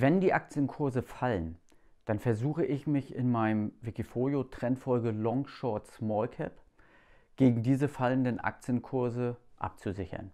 Wenn die Aktienkurse fallen, dann versuche ich mich in meinem Wikifolio Trendfolge Long Short Small Cap gegen diese fallenden Aktienkurse abzusichern.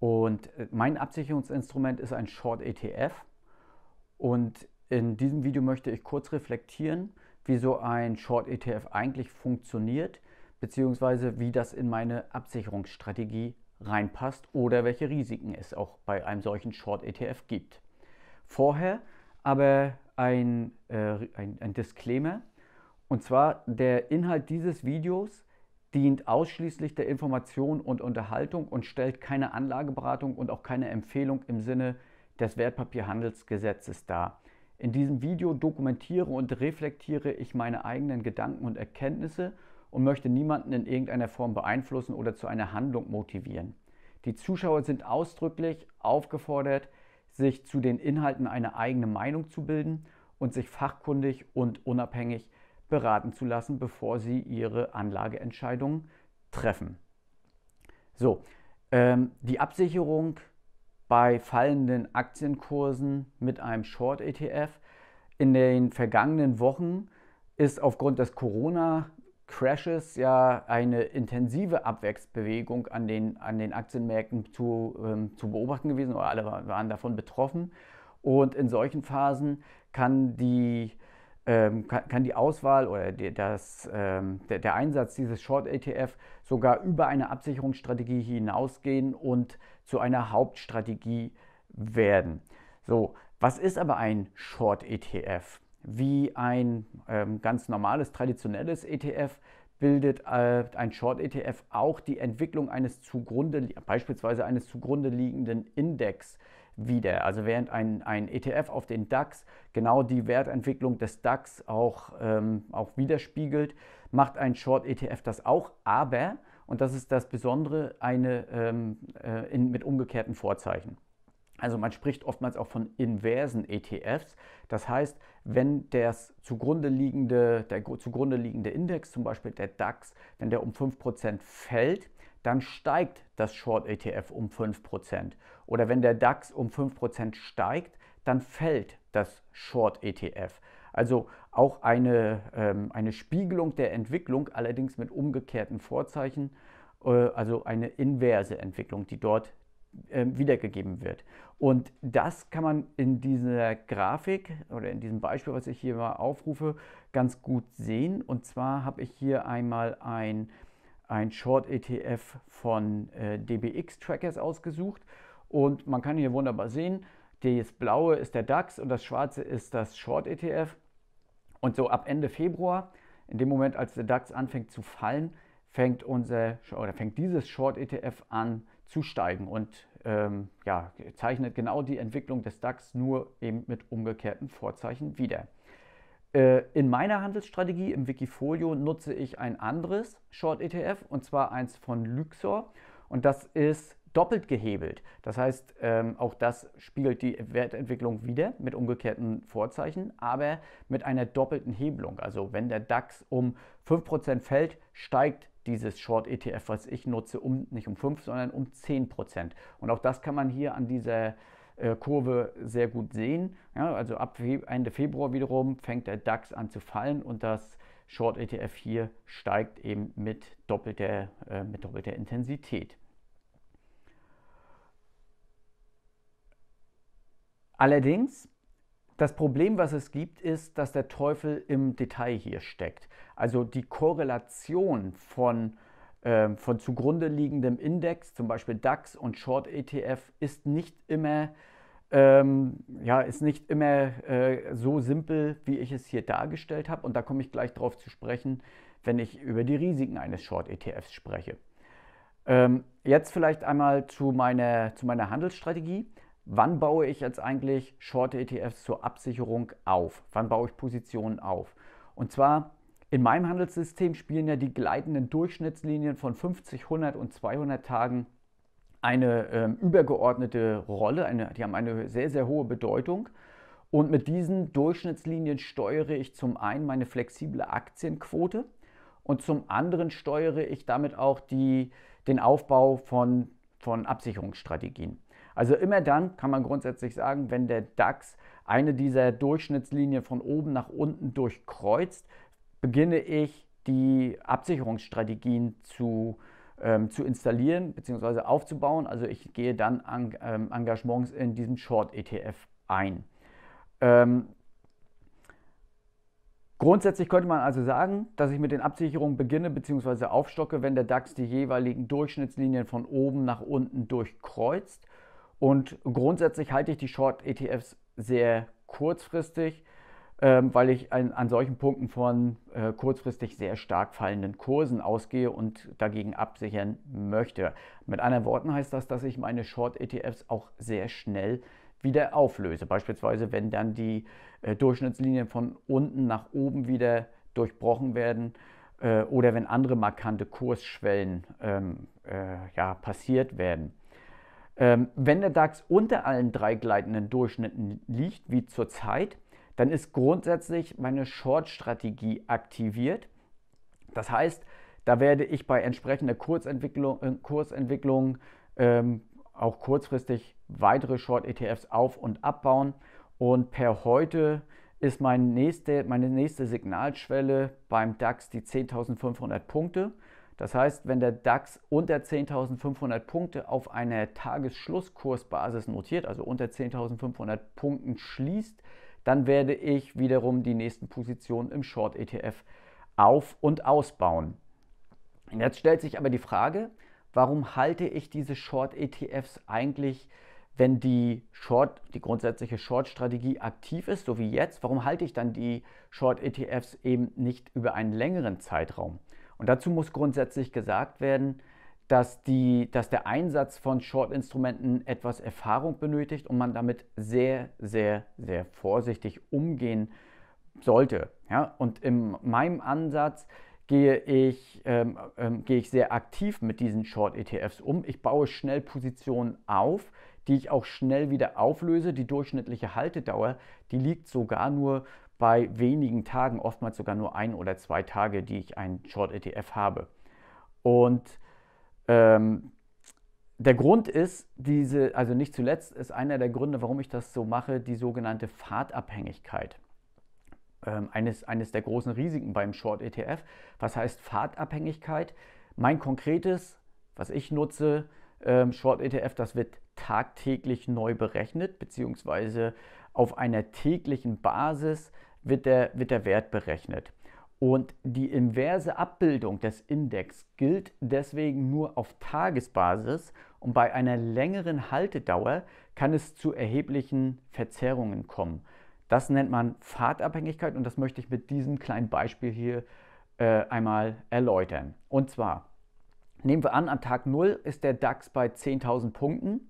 Und äh, mein Absicherungsinstrument ist ein Short ETF. Und in diesem Video möchte ich kurz reflektieren, wie so ein Short ETF eigentlich funktioniert, beziehungsweise wie das in meine Absicherungsstrategie reinpasst oder welche Risiken es auch bei einem solchen Short ETF gibt vorher, aber ein, äh, ein, ein Disclaimer. Und zwar, der Inhalt dieses Videos dient ausschließlich der Information und Unterhaltung und stellt keine Anlageberatung und auch keine Empfehlung im Sinne des Wertpapierhandelsgesetzes dar. In diesem Video dokumentiere und reflektiere ich meine eigenen Gedanken und Erkenntnisse und möchte niemanden in irgendeiner Form beeinflussen oder zu einer Handlung motivieren. Die Zuschauer sind ausdrücklich aufgefordert, sich zu den Inhalten eine eigene Meinung zu bilden und sich fachkundig und unabhängig beraten zu lassen, bevor sie ihre Anlageentscheidungen treffen. So, ähm, die Absicherung bei fallenden Aktienkursen mit einem Short-ETF in den vergangenen Wochen ist aufgrund des Corona Crashes ja eine intensive Abwärtsbewegung an den, an den Aktienmärkten zu, ähm, zu beobachten gewesen oder alle waren davon betroffen. Und in solchen Phasen kann die, ähm, kann, kann, die Auswahl oder die, das, ähm, der, der Einsatz dieses Short-ETF sogar über eine Absicherungsstrategie hinausgehen und zu einer Hauptstrategie werden. So, was ist aber ein Short-ETF? wie ein ähm, ganz normales, traditionelles ETF bildet äh, ein Short-ETF auch die Entwicklung eines zugrunde, beispielsweise eines zugrunde liegenden Index wieder. Also während ein, ein ETF auf den DAX genau die Wertentwicklung des DAX auch, ähm, auch widerspiegelt, macht ein Short-ETF das auch, aber, und das ist das Besondere, eine, ähm, äh, in, mit umgekehrten Vorzeichen. Also man spricht oftmals auch von inversen ETFs. Das heißt, wenn das zugrunde liegende, der zugrunde liegende Index, zum Beispiel der DAX, wenn der um 5% fällt, dann steigt das Short ETF um 5%. Oder wenn der DAX um 5% steigt, dann fällt das Short ETF. Also auch eine, ähm, eine Spiegelung der Entwicklung, allerdings mit umgekehrten Vorzeichen, äh, also eine inverse Entwicklung, die dort ähm, wiedergegeben wird. Und das kann man in dieser Grafik oder in diesem Beispiel, was ich hier mal aufrufe, ganz gut sehen. Und zwar habe ich hier einmal ein, ein Short-ETF von äh, DBX-Trackers ausgesucht. Und man kann hier wunderbar sehen, das blaue ist der DAX und das schwarze ist das Short-ETF. Und so ab Ende Februar, in dem Moment, als der DAX anfängt zu fallen, fängt unser oder fängt dieses Short ETF an zu steigen und ähm, ja, zeichnet genau die Entwicklung des DAX nur eben mit umgekehrten Vorzeichen wieder. Äh, in meiner Handelsstrategie im Wikifolio nutze ich ein anderes Short ETF und zwar eins von Luxor und das ist doppelt gehebelt. Das heißt, ähm, auch das spiegelt die Wertentwicklung wieder mit umgekehrten Vorzeichen, aber mit einer doppelten Hebelung. Also wenn der DAX um 5% fällt, steigt dieses Short ETF, was ich nutze, um nicht um 5, sondern um 10 Prozent. Und auch das kann man hier an dieser äh, Kurve sehr gut sehen. Ja, also ab Fe Ende Februar wiederum fängt der DAX an zu fallen und das Short ETF hier steigt eben mit doppelter, äh, mit doppelter Intensität. Allerdings das Problem, was es gibt, ist, dass der Teufel im Detail hier steckt. Also die Korrelation von, äh, von zugrunde liegendem Index, zum Beispiel DAX und Short ETF, ist nicht immer, ähm, ja, ist nicht immer äh, so simpel, wie ich es hier dargestellt habe. Und da komme ich gleich darauf zu sprechen, wenn ich über die Risiken eines Short ETFs spreche. Ähm, jetzt vielleicht einmal zu meiner, zu meiner Handelsstrategie wann baue ich jetzt eigentlich Short-ETFs zur Absicherung auf? Wann baue ich Positionen auf? Und zwar in meinem Handelssystem spielen ja die gleitenden Durchschnittslinien von 50, 100 und 200 Tagen eine äh, übergeordnete Rolle. Eine, die haben eine sehr, sehr hohe Bedeutung. Und mit diesen Durchschnittslinien steuere ich zum einen meine flexible Aktienquote und zum anderen steuere ich damit auch die, den Aufbau von, von Absicherungsstrategien. Also immer dann kann man grundsätzlich sagen, wenn der DAX eine dieser Durchschnittslinien von oben nach unten durchkreuzt, beginne ich die Absicherungsstrategien zu, ähm, zu installieren bzw. aufzubauen. Also ich gehe dann an, ähm, Engagements in diesem Short-ETF ein. Ähm, Grundsätzlich könnte man also sagen, dass ich mit den Absicherungen beginne bzw. aufstocke, wenn der DAX die jeweiligen Durchschnittslinien von oben nach unten durchkreuzt und grundsätzlich halte ich die Short-ETFs sehr kurzfristig, ähm, weil ich an, an, solchen Punkten von äh, kurzfristig sehr stark fallenden Kursen ausgehe und dagegen absichern möchte. Mit anderen Worten heißt das, dass ich meine Short-ETFs auch sehr schnell wieder auflöse. Beispielsweise, wenn dann die äh, Durchschnittslinien von unten nach oben wieder durchbrochen werden äh, oder wenn andere markante Kursschwellen ähm, äh, ja, passiert werden. Ähm, wenn der DAX unter allen drei gleitenden Durchschnitten liegt, wie zurzeit, dann ist grundsätzlich meine Short-Strategie aktiviert. Das heißt, da werde ich bei entsprechender Kurzentwicklung, äh, Kursentwicklung ähm, auch kurzfristig weitere Short-ETFs auf- und abbauen. Und per heute ist mein nächste, meine nächste Signalschwelle beim DAX die 10.500 Punkte. Das heißt, wenn der DAX unter 10.500 Punkte auf einer Tagesschlusskursbasis notiert, also unter 10.500 Punkten schließt, dann werde ich wiederum die nächsten Positionen im Short-ETF auf- und ausbauen. Jetzt stellt sich aber die Frage, warum halte ich diese Short-ETFs eigentlich, wenn die Short, die grundsätzliche Short-Strategie aktiv ist, so wie jetzt, warum halte ich dann die Short-ETFs eben nicht über einen längeren Zeitraum? Und dazu muss grundsätzlich gesagt werden, dass, die, dass der Einsatz von Short-Instrumenten etwas Erfahrung benötigt und man damit sehr, sehr, sehr vorsichtig umgehen sollte. Ja? Und in meinem Ansatz gehe ich, ähm, ähm, gehe ich sehr aktiv mit diesen Short-ETFs um. Ich baue schnell Positionen auf, die ich auch schnell wieder auflöse. Die durchschnittliche Haltedauer, die liegt sogar nur bei wenigen Tagen, oftmals sogar nur ein oder zwei Tage, die ich einen Short-ETF habe. Und ähm, der Grund ist, diese, also nicht zuletzt ist einer der Gründe, warum ich das so mache, die sogenannte Fahrtabhängigkeit. Ähm, eines, eines der großen Risiken beim Short-ETF. Was heißt Fahrtabhängigkeit? Mein konkretes, was ich nutze, ähm, Short-ETF, das wird tagtäglich neu berechnet, beziehungsweise auf einer täglichen Basis wird der, wird der Wert berechnet. Und die inverse Abbildung des Index gilt deswegen nur auf Tagesbasis und bei einer längeren Haltedauer kann es zu erheblichen Verzerrungen kommen. Das nennt man Fahrtabhängigkeit und das möchte ich mit diesem kleinen Beispiel hier äh, einmal erläutern. Und zwar nehmen wir an, am Tag 0 ist der DAX bei 10.000 Punkten.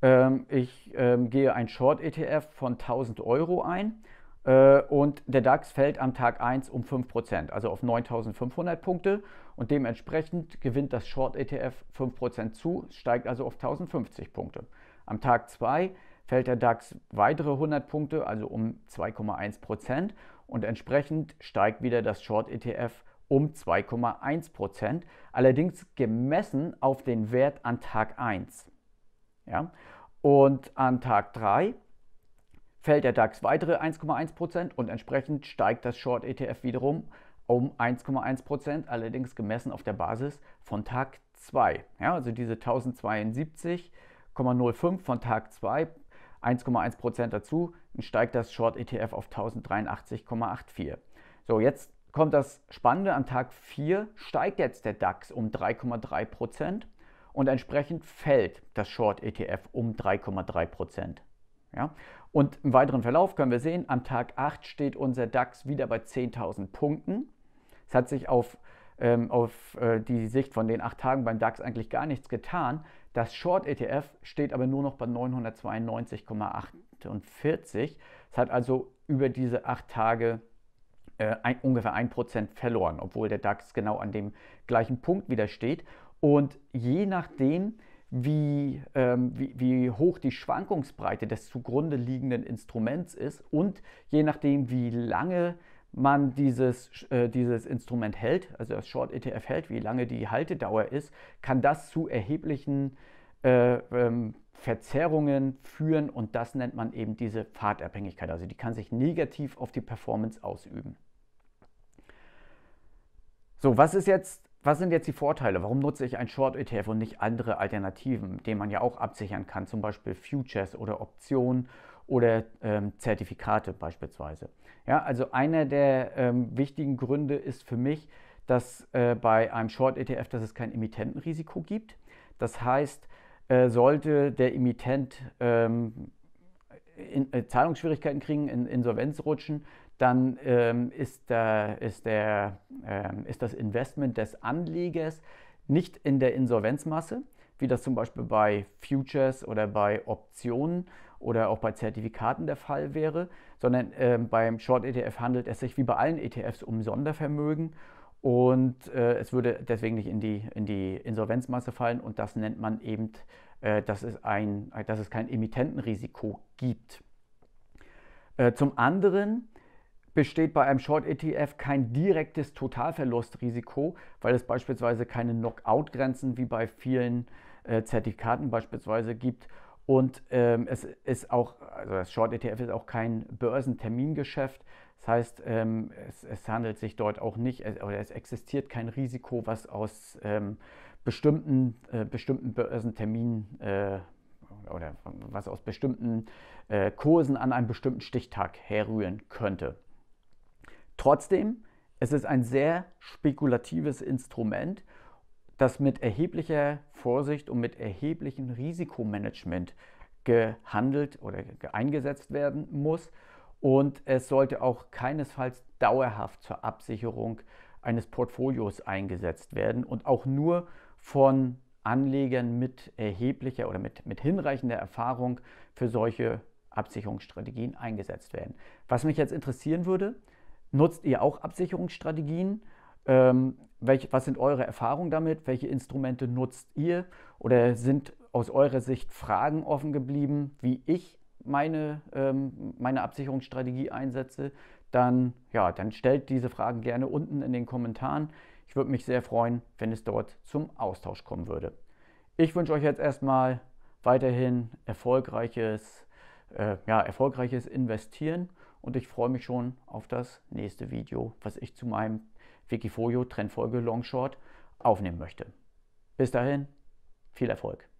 Ähm, ich ähm, gehe ein Short-ETF von 1.000 Euro ein äh, und der DAX fällt am Tag 1 um 5%, also auf 9.500 Punkte und dementsprechend gewinnt das Short ETF 5% zu, steigt also auf 1050 Punkte. Am Tag 2 fällt der DAX weitere 100 Punkte, also um 2,1% und entsprechend steigt wieder das Short ETF um 2,1%, allerdings gemessen auf den Wert an Tag 1. Ja? Und an Tag 3 fällt der DAX weitere 1,1% und entsprechend steigt das Short ETF wiederum um 1,1%, allerdings gemessen auf der Basis von Tag 2. Ja, also diese 1072,05 von Tag 2, 1,1% dazu, dann steigt das Short ETF auf 1083,84. So, jetzt kommt das Spannende, am Tag 4 steigt jetzt der DAX um 3,3% und entsprechend fällt das Short ETF um 3,3%. Ja? Und im weiteren Verlauf können wir sehen, am Tag 8 steht unser DAX wieder bei 10.000 Punkten. Es hat sich auf, ähm, auf äh, die Sicht von den 8 Tagen beim DAX eigentlich gar nichts getan. Das Short ETF steht aber nur noch bei 992,48. Es hat also über diese 8 Tage äh, ein, ungefähr 1% verloren, obwohl der DAX genau an dem gleichen Punkt wieder steht. Und je nachdem, wie, ähm, wie, wie, hoch die Schwankungsbreite des zugrunde liegenden Instruments ist und je nachdem, wie lange man dieses, äh, dieses Instrument hält, also das Short ETF hält, wie lange die Haltedauer ist, kann das zu erheblichen äh, ähm, Verzerrungen führen und das nennt man eben diese Fahrtabhängigkeit. Also die kann sich negativ auf die Performance ausüben. So, was ist jetzt was sind jetzt die Vorteile? Warum nutze ich ein Short-ETF und nicht andere Alternativen, denen man ja auch absichern kann, zum Beispiel Futures oder Optionen oder ähm, Zertifikate beispielsweise? Ja, also einer der ähm, wichtigen Gründe ist für mich, dass äh, bei einem Short-ETF, dass es kein Emittentenrisiko gibt. Das heißt, äh, sollte der Emittent ähm, in, äh, Zahlungsschwierigkeiten kriegen, in Insolvenz rutschen, dann ähm, ist, der, ist, der, ähm, ist das Investment des Anlegers nicht in der Insolvenzmasse, wie das zum Beispiel bei Futures oder bei Optionen oder auch bei Zertifikaten der Fall wäre, sondern äh, beim Short ETF handelt es sich wie bei allen ETFs um Sondervermögen und äh, es würde deswegen nicht in die, in die Insolvenzmasse fallen und das nennt man eben, äh, dass, es ein, dass es kein Emittentenrisiko gibt. Äh, zum anderen besteht bei einem Short ETF kein direktes Totalverlustrisiko, weil es beispielsweise keine Knockout-Grenzen wie bei vielen äh, Zertifikaten beispielsweise gibt. Und ähm, es ist auch, also das Short ETF ist auch kein Börsentermingeschäft. Das heißt, ähm, es, es, handelt sich dort auch nicht, es, oder es existiert kein Risiko, was aus ähm, bestimmten, äh, bestimmten Börsenterminen äh, oder was aus bestimmten äh, Kursen an einem bestimmten Stichtag herrühren könnte. Trotzdem, es ist ein sehr spekulatives Instrument, das mit erheblicher Vorsicht und mit erheblichem Risikomanagement gehandelt oder eingesetzt werden muss. Und es sollte auch keinesfalls dauerhaft zur Absicherung eines Portfolios eingesetzt werden und auch nur von Anlegern mit erheblicher oder mit, mit hinreichender Erfahrung für solche Absicherungsstrategien eingesetzt werden. Was mich jetzt interessieren würde, Nutzt ihr auch Absicherungsstrategien? Ähm, welch, was sind eure Erfahrungen damit? Welche Instrumente nutzt ihr? Oder sind aus eurer Sicht Fragen offen geblieben, wie ich meine, ähm, meine Absicherungsstrategie einsetze? Dann, ja, dann stellt diese Fragen gerne unten in den Kommentaren. Ich würde mich sehr freuen, wenn es dort zum Austausch kommen würde. Ich wünsche euch jetzt erstmal weiterhin erfolgreiches, äh, ja, erfolgreiches Investieren und ich freue mich schon auf das nächste Video, was ich zu meinem Wikifolio Trendfolge Longshort aufnehmen möchte. Bis dahin, viel Erfolg!